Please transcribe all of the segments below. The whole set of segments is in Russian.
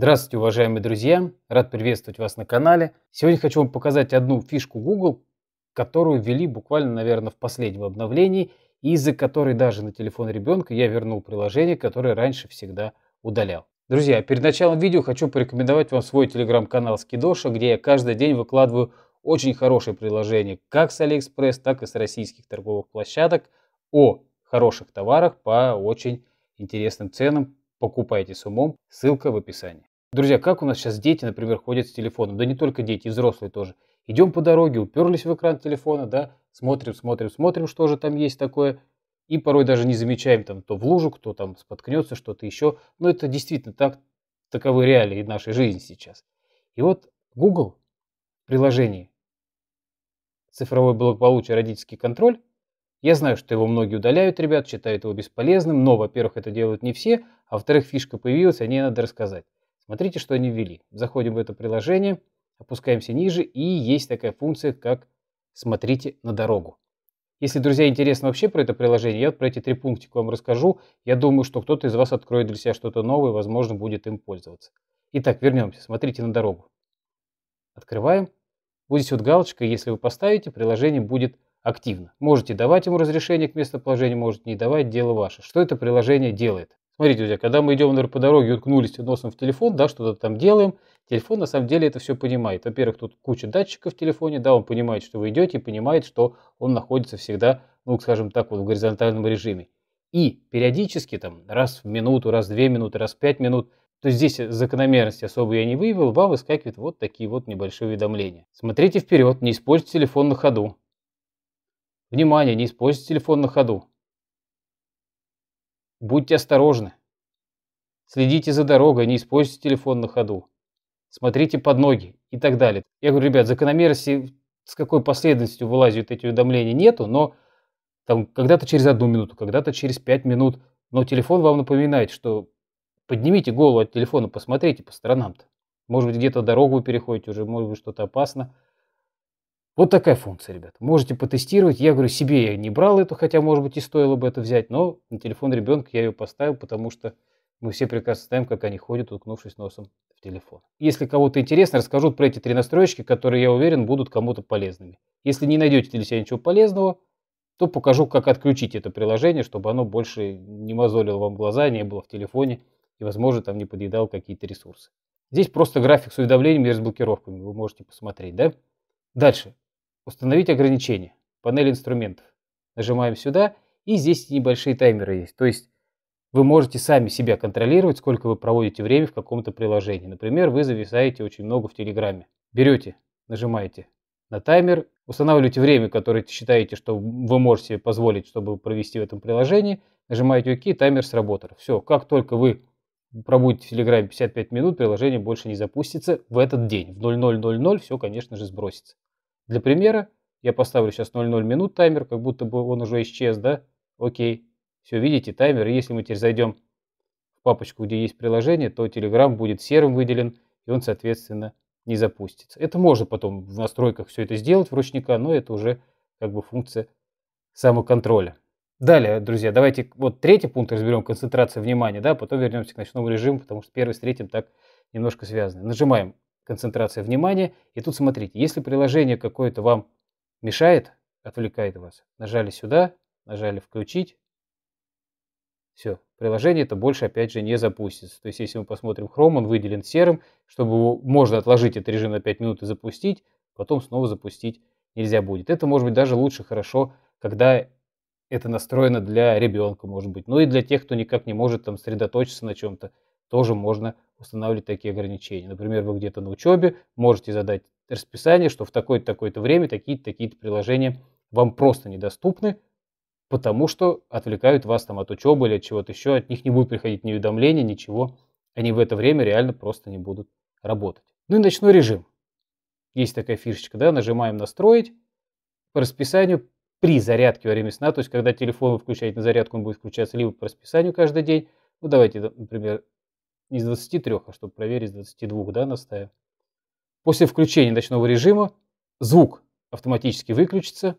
Здравствуйте, уважаемые друзья! Рад приветствовать вас на канале. Сегодня хочу вам показать одну фишку Google, которую ввели буквально, наверное, в последнем обновлении, и из-за которой даже на телефон ребенка я вернул приложение, которое раньше всегда удалял. Друзья, перед началом видео хочу порекомендовать вам свой телеграм-канал Скидоша, где я каждый день выкладываю очень хорошие приложения как с Алиэкспресс, так и с российских торговых площадок о хороших товарах по очень интересным ценам. Покупайте с умом, ссылка в описании. Друзья, как у нас сейчас дети, например, ходят с телефоном? Да не только дети, и взрослые тоже. Идем по дороге, уперлись в экран телефона, да, смотрим, смотрим, смотрим, что же там есть такое. И порой даже не замечаем, там, то в лужу, кто там споткнется, что-то еще. Но это действительно так, таковы реалии нашей жизни сейчас. И вот Google в приложении «Цифровое благополучие, родительский контроль» Я знаю, что его многие удаляют, ребят, считают его бесполезным, но, во-первых, это делают не все, а во-вторых, фишка появилась, о ней надо рассказать. Смотрите, что они ввели. Заходим в это приложение, опускаемся ниже, и есть такая функция, как «Смотрите на дорогу». Если, друзья, интересно вообще про это приложение, я вот про эти три пунктика вам расскажу. Я думаю, что кто-то из вас откроет для себя что-то новое, возможно, будет им пользоваться. Итак, вернемся. Смотрите на дорогу. Открываем. Вот здесь вот галочка, если вы поставите, приложение будет активно. Можете давать ему разрешение к местоположению, можете не давать, дело ваше. Что это приложение делает? Смотрите, друзья, когда мы идем, наверное, по дороге, уткнулись носом в телефон, да, что-то там делаем, телефон на самом деле это все понимает. Во-первых, тут куча датчиков в телефоне, да, он понимает, что вы идете, и понимает, что он находится всегда, ну, скажем так, вот в горизонтальном режиме. И периодически, там, раз в минуту, раз в две минуты, раз в пять минут, то здесь закономерности особо я не выявил, вам выскакивают вот такие вот небольшие уведомления. Смотрите вперед, не используйте телефон на ходу. Внимание, не используйте телефон на ходу. Будьте осторожны. Следите за дорогой, не используйте телефон на ходу. Смотрите под ноги и так далее. Я говорю, ребят, закономерности, с какой последовательностью вылазят эти уведомления, нету, но там когда-то через одну минуту, когда-то через пять минут, но телефон вам напоминает, что поднимите голову от телефона, посмотрите по сторонам-то. Может быть, где-то дорогу переходите уже, может быть, что-то опасно. Вот такая функция, ребят. Можете потестировать. Я говорю, себе я не брал эту, хотя, может быть, и стоило бы это взять, но на телефон ребенка я ее поставил, потому что мы все прекрасно знаем, как они ходят, уткнувшись носом в телефон. Если кого-то интересно, расскажу про эти три настройки, которые, я уверен, будут кому-то полезными. Если не найдете для себя ничего полезного, то покажу, как отключить это приложение, чтобы оно больше не мозолило вам глаза, не было в телефоне и, возможно, там не подъедал какие-то ресурсы. Здесь просто график с уведомлениями и разблокировками вы можете посмотреть, да? Дальше. Установить ограничение. Панель инструментов. Нажимаем сюда, и здесь небольшие таймеры есть. То есть вы можете сами себя контролировать, сколько вы проводите время в каком-то приложении. Например, вы зависаете очень много в Телеграме. Берете, нажимаете на таймер, устанавливаете время, которое считаете, что вы можете себе позволить, чтобы провести в этом приложении, нажимаете ОК, таймер сработал. Все, как только вы пробудете в Телеграме 55 минут, приложение больше не запустится в этот день. В 00.00 все, конечно же, сбросится. Для примера я поставлю сейчас 0,0 минут таймер, как будто бы он уже исчез, да? Окей. Все, видите, таймер. Если мы теперь зайдем в папочку, где есть приложение, то Telegram будет серым выделен, и он, соответственно, не запустится. Это можно потом в настройках все это сделать вручника, но это уже как бы функция самоконтроля. Далее, друзья, давайте вот третий пункт разберем, концентрация внимания, да, потом вернемся к ночному режиму, потому что первый с третьим так немножко связаны. Нажимаем концентрация внимания. И тут смотрите, если приложение какое-то вам мешает, отвлекает вас, нажали сюда, нажали включить, все, приложение это больше, опять же, не запустится. То есть, если мы посмотрим Chrome, он выделен серым, чтобы его можно отложить этот режим на 5 минут и запустить, потом снова запустить нельзя будет. Это может быть даже лучше, хорошо, когда это настроено для ребенка, может быть. Ну и для тех, кто никак не может там сосредоточиться на чем-то, тоже можно устанавливать такие ограничения. Например, вы где-то на учебе можете задать расписание, что в такое-то такое время такие-то такие приложения вам просто недоступны, потому что отвлекают вас там от учебы или от чего-то еще, от них не будет приходить ни уведомления, ничего. Они в это время реально просто не будут работать. Ну и ночной режим. Есть такая фишечка, да, нажимаем «Настроить», по расписанию при зарядке во время сна, то есть когда телефон вы включаете на зарядку, он будет включаться либо по расписанию каждый день, ну давайте, например, из 23, а чтобы проверить с 22, да, на После включения ночного режима звук автоматически выключится.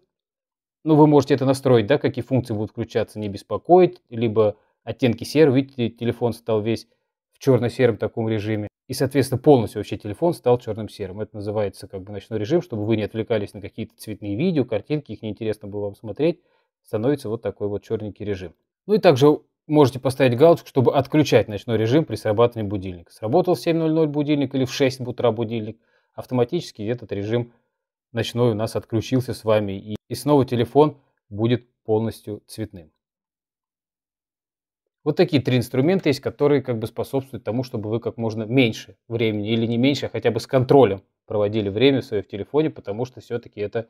Ну, вы можете это настроить, да, какие функции будут включаться, не беспокоить, либо оттенки серого. Видите, телефон стал весь в черно-сером таком режиме. И, соответственно, полностью вообще телефон стал черным-серым. Это называется как бы ночной режим, чтобы вы не отвлекались на какие-то цветные видео, картинки, их неинтересно было вам смотреть. Становится вот такой вот черненький режим. Ну и также можете поставить галочку, чтобы отключать ночной режим при срабатывании будильника. Сработал в 7.00 будильник или в 6 утра будильник, автоматически этот режим ночной у нас отключился с вами, и, и снова телефон будет полностью цветным. Вот такие три инструмента есть, которые как бы способствуют тому, чтобы вы как можно меньше времени или не меньше, а хотя бы с контролем проводили время свое в телефоне, потому что все-таки это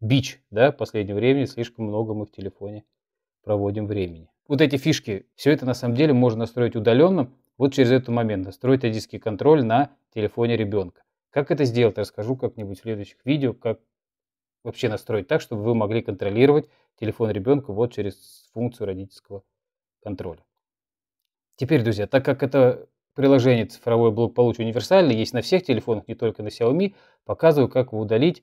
бич, да, в последнее время слишком много мы в телефоне проводим времени вот эти фишки, все это на самом деле можно настроить удаленно, вот через этот момент, настроить родительский контроль на телефоне ребенка. Как это сделать, расскажу как-нибудь в следующих видео, как вообще настроить так, чтобы вы могли контролировать телефон ребенка вот через функцию родительского контроля. Теперь, друзья, так как это приложение цифровой блок благополучие универсально, есть на всех телефонах, не только на Xiaomi, показываю, как его удалить,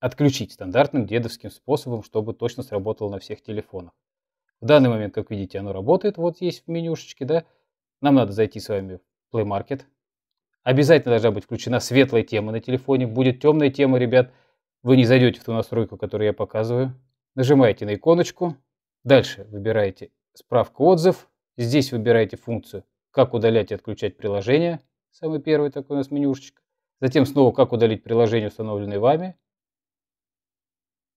отключить стандартным дедовским способом, чтобы точно сработало на всех телефонах. В данный момент, как видите, оно работает. Вот есть в менюшечке, да. Нам надо зайти с вами в Play Market. Обязательно должна быть включена светлая тема на телефоне. Будет темная тема, ребят. Вы не зайдете в ту настройку, которую я показываю. Нажимаете на иконочку. Дальше выбираете справка отзыв. Здесь выбираете функцию «Как удалять и отключать приложение». Самый первый такой у нас менюшечка. Затем снова «Как удалить приложение, установленное вами».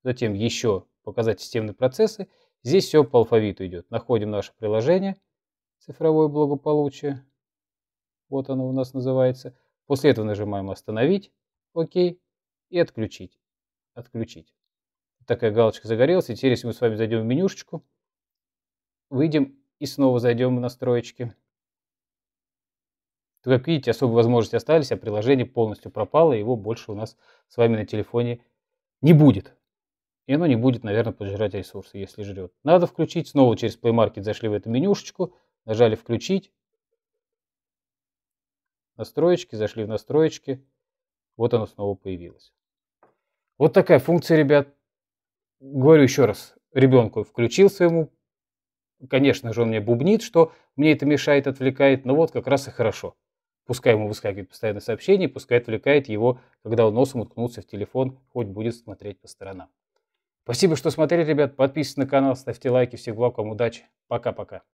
Затем еще «Показать системные процессы». Здесь все по алфавиту идет. Находим наше приложение «Цифровое благополучие». Вот оно у нас называется. После этого нажимаем «Остановить», «Ок» и «Отключить». «Отключить». Такая галочка загорелась. И теперь, если мы с вами зайдем в менюшечку, выйдем и снова зайдем в настройки, то, как видите, особые возможности остались, а приложение полностью пропало, и его больше у нас с вами на телефоне не будет и оно не будет, наверное, поджирать ресурсы, если жрет. Надо включить, снова через Play Market зашли в эту менюшечку, нажали «Включить», настроечки, зашли в настроечки, вот оно снова появилось. Вот такая функция, ребят. Говорю еще раз, ребенку включил своему, конечно же, он мне бубнит, что мне это мешает, отвлекает, но вот как раз и хорошо. Пускай ему выскакивает постоянное сообщение, пускай отвлекает его, когда он носом уткнулся в телефон, хоть будет смотреть по сторонам. Спасибо, что смотрели, ребят. Подписывайтесь на канал, ставьте лайки. Всех благ, вам удачи. Пока-пока.